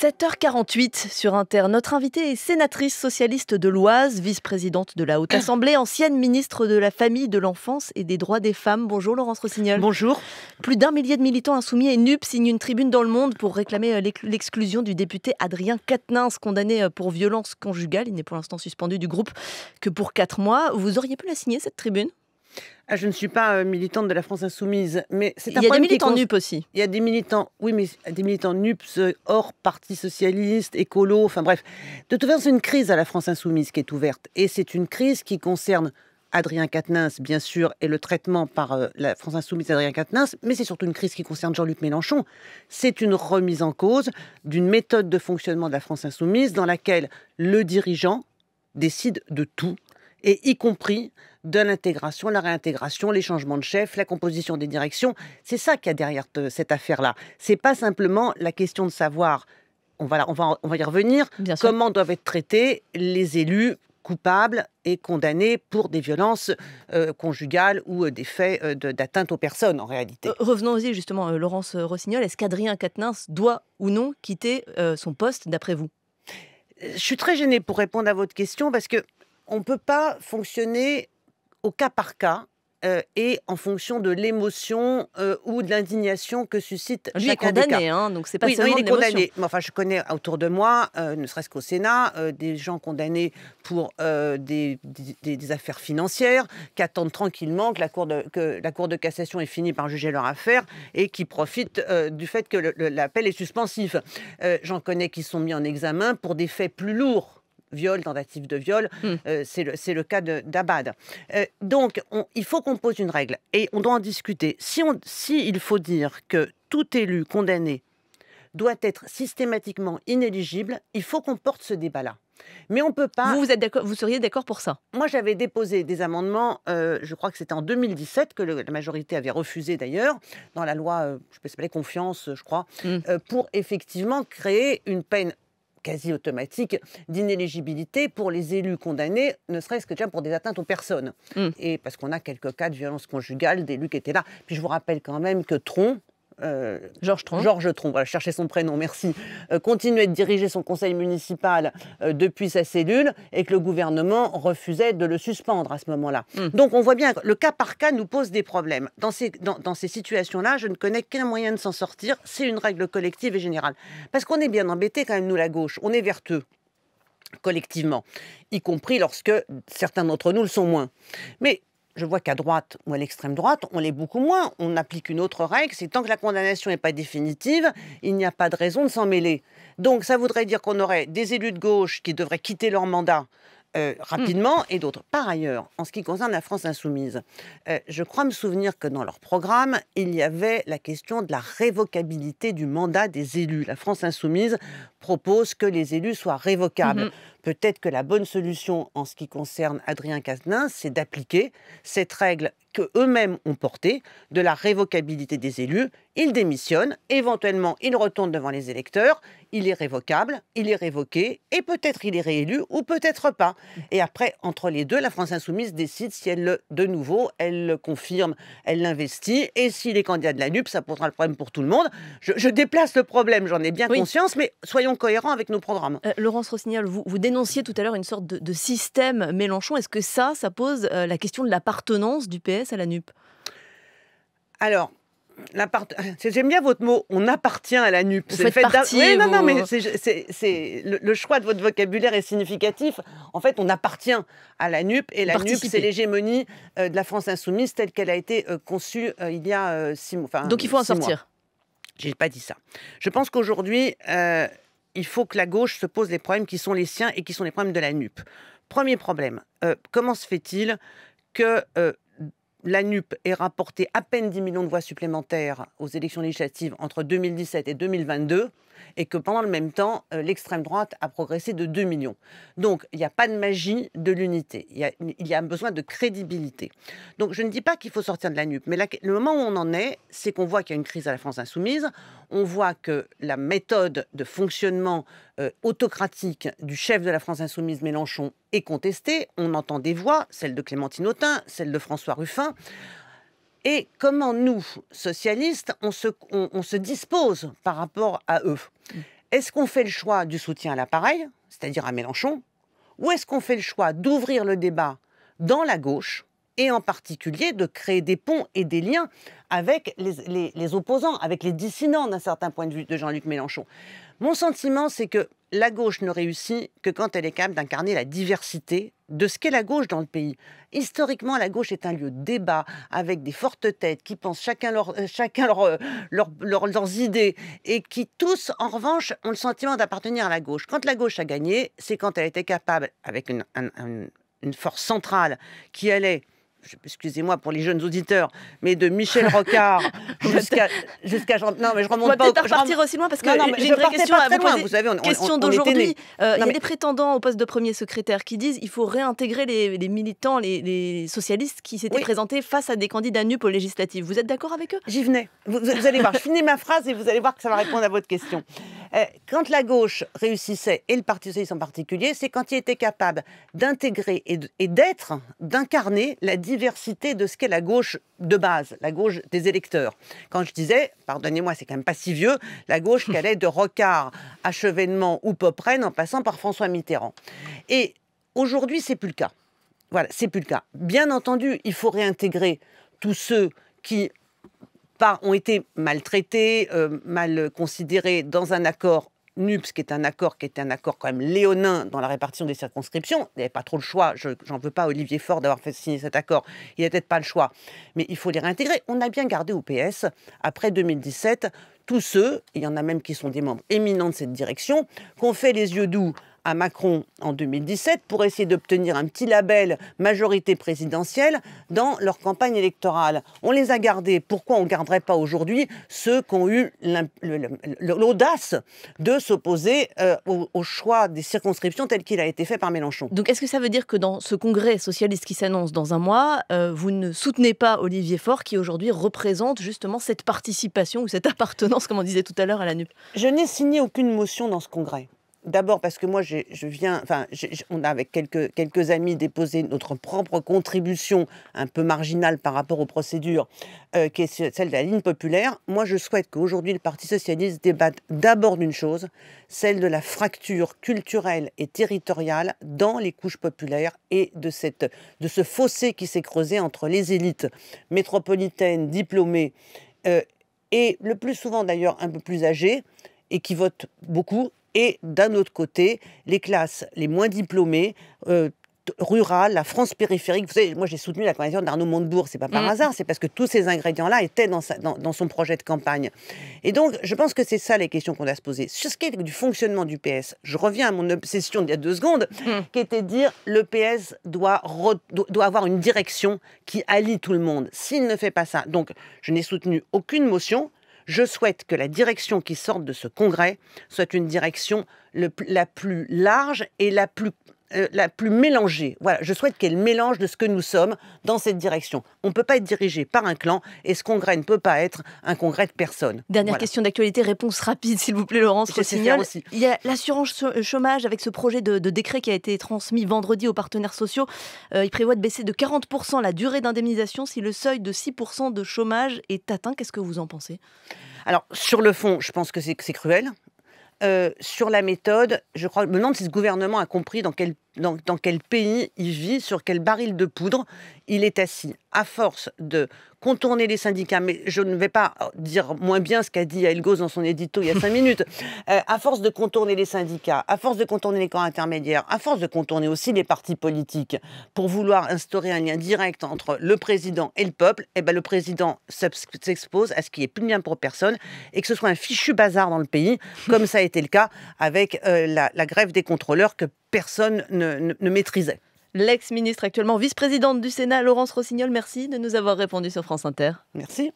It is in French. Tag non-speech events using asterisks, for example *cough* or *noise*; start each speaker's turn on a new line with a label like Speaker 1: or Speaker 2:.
Speaker 1: 7h48 sur Inter. Notre invitée est sénatrice socialiste de l'Oise, vice-présidente de la Haute Assemblée, ancienne ministre de la Famille, de l'Enfance et des Droits des Femmes. Bonjour Laurence Rossignol. Bonjour. Plus d'un millier de militants insoumis et NUP signent une tribune dans le monde pour réclamer euh, l'exclusion du député Adrien Quatennens, condamné euh, pour violence conjugale. Il n'est pour l'instant suspendu du groupe que pour quatre mois. Vous auriez pu la signer cette tribune ah, je ne suis pas euh, militante de la France insoumise, mais c'est un Il y a des militants NUP
Speaker 2: aussi. Il y a des militants, oui, mais des militants NUPS euh, hors Parti socialiste, écolo, enfin bref. De toute façon, c'est une crise à la France insoumise qui est ouverte. Et c'est une crise qui concerne Adrien Quatennens, bien sûr, et le traitement par euh, la France Insoumise d'Adrien Quatennens, mais c'est surtout une crise qui concerne Jean-Luc Mélenchon. C'est une remise en cause d'une méthode de fonctionnement de la France Insoumise dans laquelle le dirigeant décide de tout et y compris de l'intégration, la réintégration, les changements de chef, la composition des directions. C'est ça qu'il y a derrière cette affaire-là. C'est pas simplement la question de savoir, on va, on va, on va y revenir, comment doivent être traités les élus coupables et condamnés pour des violences euh, conjugales ou euh, des faits euh, d'atteinte aux personnes en réalité.
Speaker 1: Revenons-y justement, Laurence Rossignol, est-ce qu'Adrien Quatennens doit ou non quitter son poste d'après vous Je suis très gênée pour répondre à votre question parce que on ne peut
Speaker 2: pas fonctionner au cas par cas. Euh, et en fonction de l'émotion euh, ou de l'indignation que suscite chacun condamné, des Hein, donc c'est pas seulement il enfin, je connais autour de moi, euh, ne serait-ce qu'au Sénat, des gens condamnés pour des, affaires financières, qui attendent tranquillement que la cour que la cour de cassation ait fini par juger leur affaire et qui profitent du fait que l'appel est suspensif. J'en connais qui sont mis en examen pour des faits plus lourds viol, tentative de viol. Hmm. Euh, c'est le, cas d'Abad. Euh, donc, il faut qu'on pose une règle et on doit en discuter. Si, on, si il faut dire que tout élu condamné doit être systématiquement inéligible, il faut qu'on porte ce débat-là. Mais on peut pas. Vous, seriez d'accord pour ça Moi, j'avais déposé des amendements, euh, je crois que c'était en 2017, que la majorité avait refusé d'ailleurs, dans la loi, euh, je pas, les confiance, je crois, hmm. pour effectivement créer une peine quasi automatique d'inéligibilité pour les élus condamnés, ne serait-ce que déjà pour des atteintes aux personnes. Mmh. Et parce qu'on a quelques cas de violence conjugale d'élus qui étaient là. Puis je vous rappelle quand même que Tron, euh, Georges Tron. Georges Tron, chercher son prénom, merci, Continue euh, continuait de diriger son conseil municipal euh, depuis sa cellule et que le gouvernement refusait de le suspendre à ce moment-là. Hmm. Donc on voit bien que le cas par cas nous pose des problèmes. Dans ces, dans, ces situations-là, je ne connais qu'un moyen de s'en sortir, c'est une règle collective et générale. Parce qu'on est bien embêté quand même, nous, la gauche, on est vertueux collectivement, y compris lorsque certains d'entre nous le sont moins. Mais je vois qu'à droite ou à l'extrême droite, on l'est beaucoup moins. On applique une autre règle, c'est tant que la condamnation n'est pas définitive, il n'y a pas de raison de s'en mêler. Donc ça voudrait dire qu'on aurait des élus de gauche qui devraient quitter leur mandat euh, mm. rapidement et d'autres. Par ailleurs, en ce qui concerne la France insoumise, euh, je crois me souvenir que dans leur programme, il y avait la question de la révocabilité du mandat des élus. La France insoumise propose que les élus soient révocables. Mm-hmm. Peut-être que la bonne solution en ce qui concerne Adrien Cazenin, c'est d'appliquer cette règle queux eux-mêmes ont porté de la révocabilité des élus. Il démissionne, éventuellement il retourne devant les électeurs, il est révocable, il est révoqué, et peut-être il est réélu ou peut-être pas. Et après, entre les deux, la France insoumise décide si elle le, de nouveau, elle le confirme, elle l'investit, et s'il est candidat de la NUP, ça posera le problème pour tout le monde. Je, déplace le problème, j'en ai bien conscience, mais soyons
Speaker 1: cohérents avec nos programmes. Euh, Laurence Rossignol, vous, vous, dénonciez tout à l'heure une sorte de, système Mélenchon. Est-ce que ça, ça pose euh, la question de l'appartenance du PS à la NUP
Speaker 2: Alors, J'aime bien votre mot, on appartient à la NUP. C'est fait partie, non, non, mais Le, choix de votre vocabulaire est significatif. En fait, on appartient à la NUP et la NUP, c'est l'hégémonie euh, de la France insoumise telle qu'elle a été euh, conçue euh, il y a six mois. Donc il faut en sortir. n'ai pas dit ça. Je pense qu'aujourd'hui, il faut que la gauche se pose les problèmes qui sont les siens et qui sont les problèmes de la NUP. Premier problème, comment se fait-il que la NUP ait rapporté à peine 10 millions de voix supplémentaires aux élections législatives entre 2017 et 2022 et que pendant le même temps, euh, l'extrême droite a progressé de 2 millions. Donc, il n'y a pas de magie de l'unité. Il y, a, un besoin de crédibilité. Donc, je ne dis pas qu'il faut sortir de la NUP, mais le moment où on en est, c'est qu'on voit qu'il y a une crise à la France insoumise, on voit que la méthode de fonctionnement euh, autocratique du chef de la France insoumise Mélenchon est contestée. On entend des voix, celle de Clémentine Autain, celle de François Ruffin. Et comment nous, socialistes, on se, on se dispose par rapport à eux Est-ce qu'on fait le choix du soutien à l'appareil, c'est-à-dire à Mélenchon, ou est-ce qu'on fait le choix d'ouvrir le débat dans la gauche et en particulier de créer des ponts et des liens avec les, opposants, avec les dissidents d'un certain point de vue de Jean-Luc Mélenchon. Mon sentiment, c'est que la gauche ne réussit que quand elle est capable d'incarner la diversité de ce qu'est la gauche dans le pays. Historiquement, la gauche est un lieu de débat avec des fortes têtes qui pensent chacun, euh, chacun euh, leurs idées et qui tous, en revanche, ont le sentiment d'appartenir à la gauche. Quand la gauche a gagné, c'est quand elle était capable, avec une, une force centrale qui allait excusez-moi pour les jeunes auditeurs, mais de Michel *laughs* Rocard jusqu'à jusqu'à non mais je remonte pas. Peut-être aussi loin parce que j'ai une vraie question à vous poser. question d'aujourd'hui. Euh, il y a des
Speaker 1: prétendants au poste de premier secrétaire qui disent il faut réintégrer les, militants, les, socialistes qui s'étaient présentés face à des candidats nuls aux législatives. Vous êtes d'accord avec eux J'y venais. Vous, vous, allez voir. je
Speaker 2: finis ma phrase et vous allez voir que ça va répondre à votre question. Euh, quand la gauche réussissait, et le Parti socialiste en particulier, c'est quand il était capable d'intégrer et d'être, d'incarner la diversité de ce qu'est la gauche de base, la gauche des électeurs. Quand je disais, pardonnez-moi, c'est quand même pas si vieux, la gauche *laughs* qu'elle est de Rocard à ou Popren en passant par François Mitterrand. Et aujourd'hui, c'est plus le cas. Voilà, c'est plus le cas. Bien entendu, il faut réintégrer tous ceux qui ont été maltraités, euh, mal considérés dans un accord NUPS, qui est un accord qui était un accord quand même léonin dans la répartition des circonscriptions. Il n'y avait pas trop le choix. Je n'en veux pas Olivier Faure d'avoir fait signer cet accord. Il n'y peut-être pas le choix. Mais il faut les réintégrer. On a bien gardé au PS, après 2017, tous ceux, il y en a même qui sont des membres éminents de cette direction, qu'on fait les yeux doux à Macron en 2017 pour essayer d'obtenir un petit label majorité présidentielle dans leur campagne électorale. On les a gardés. Pourquoi on ne garderait pas aujourd'hui ceux qui ont eu l'audace de s'opposer euh, au, choix des circonscriptions tel qu'il a été fait par Mélenchon
Speaker 1: Donc est-ce que ça veut dire que dans ce congrès socialiste qui s'annonce dans un mois, euh, vous ne soutenez pas Olivier Faure qui aujourd'hui représente justement cette participation ou cette appartenance, comme on disait tout à l'heure, à la NUP Je n'ai signé aucune motion dans ce congrès.
Speaker 2: D'abord parce que moi, je, viens, enfin, on a avec quelques, quelques amis déposé notre propre contribution, un peu marginale par rapport aux procédures, euh, qui est celle de la ligne populaire. Moi, je souhaite qu'aujourd'hui, le Parti socialiste débatte d'abord d'une chose, celle de la fracture culturelle et territoriale dans les couches populaires et de, cette, de ce fossé qui s'est creusé entre les élites métropolitaines, diplômées, euh, et le plus souvent d'ailleurs un peu plus âgées, et qui votent beaucoup et d'un autre côté, les classes les moins diplômées, euh, rurales, la France périphérique. Vous savez, moi j'ai soutenu la candidature d'Arnaud Montebourg, c'est pas par mmh. hasard, c'est parce que tous ces ingrédients-là étaient dans, sa, dans, son projet de campagne. Et donc, je pense que c'est ça les questions qu'on a se poser. Sur ce qui est du fonctionnement du PS, je reviens à mon obsession d'il y a deux secondes, mmh. qui était de dire le PS doit, doit avoir une direction qui allie tout le monde. S'il ne fait pas ça, donc je n'ai soutenu aucune motion, je souhaite que la direction qui sorte de ce congrès soit une direction la plus large et la plus euh, la plus mélangée. Voilà, je souhaite qu'elle mélange de ce que nous sommes dans cette direction. On ne peut pas être dirigé par un clan et ce congrès ne peut pas être un congrès de personnes. Dernière question
Speaker 1: d'actualité, réponse rapide s'il vous plaît Laurence Rossignol. Il y a l'assurance euh, chômage avec ce projet de, décret qui a été transmis vendredi aux partenaires sociaux. Euh, il prévoit de baisser de 40% la durée d'indemnisation si le seuil de 6% de chômage est atteint. Qu'est-ce que vous en pensez
Speaker 2: alors, sur le fond, je pense que c'est cruel. Euh, sur la méthode, je crois, me demande si ce gouvernement a compris dans quel dans, dans, quel pays il vit, sur quel baril de poudre il est assis. À force de contourner les syndicats, mais je ne vais pas dire moins bien ce qu'a dit Elgos dans son édito il y a cinq *laughs* minutes, euh, à force de contourner les syndicats, à force de contourner les corps intermédiaires, à force de contourner aussi les partis politiques, pour vouloir instaurer un lien direct entre le président et le peuple, eh ben le président s'expose à ce qui est plus bien pour personne et que ce soit un fichu bazar dans le pays, comme ça a été le cas avec
Speaker 1: euh, la, la grève des contrôleurs que personne ne, maîtrisait. L'ex-ministre actuellement vice-présidente du Sénat, Laurence Rossignol, merci de nous avoir répondu sur France Inter. Merci.